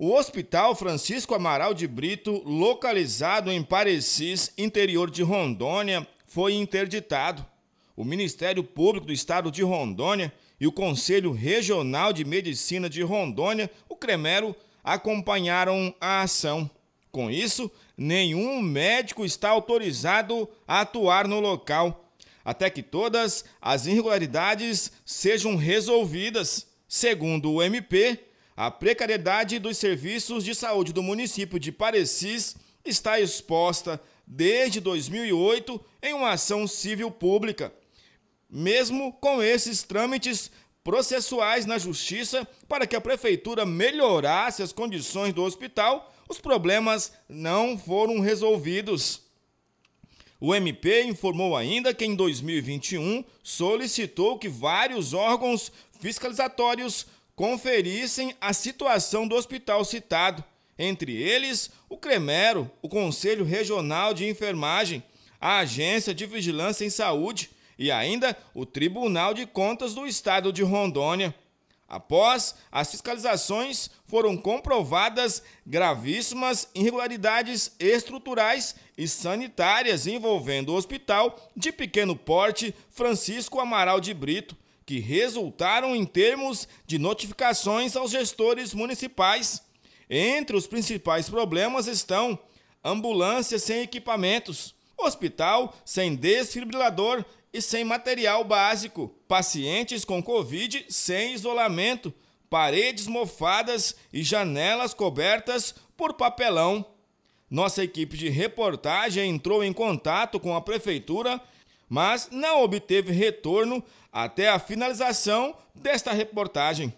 O Hospital Francisco Amaral de Brito, localizado em Parecis, interior de Rondônia, foi interditado. O Ministério Público do Estado de Rondônia e o Conselho Regional de Medicina de Rondônia, o CREMERO, acompanharam a ação. Com isso, nenhum médico está autorizado a atuar no local, até que todas as irregularidades sejam resolvidas. Segundo o MP, a precariedade dos serviços de saúde do município de Parecis está exposta desde 2008 em uma ação civil pública. Mesmo com esses trâmites processuais na justiça para que a prefeitura melhorasse as condições do hospital, os problemas não foram resolvidos. O MP informou ainda que em 2021 solicitou que vários órgãos fiscalizatórios conferissem a situação do hospital citado, entre eles o CREMERO, o Conselho Regional de Enfermagem, a Agência de Vigilância em Saúde e ainda o Tribunal de Contas do Estado de Rondônia. Após as fiscalizações, foram comprovadas gravíssimas irregularidades estruturais e sanitárias envolvendo o hospital de pequeno porte Francisco Amaral de Brito, que resultaram em termos de notificações aos gestores municipais. Entre os principais problemas estão ambulância sem equipamentos, hospital sem desfibrilador e sem material básico, pacientes com Covid sem isolamento, paredes mofadas e janelas cobertas por papelão. Nossa equipe de reportagem entrou em contato com a prefeitura mas não obteve retorno até a finalização desta reportagem.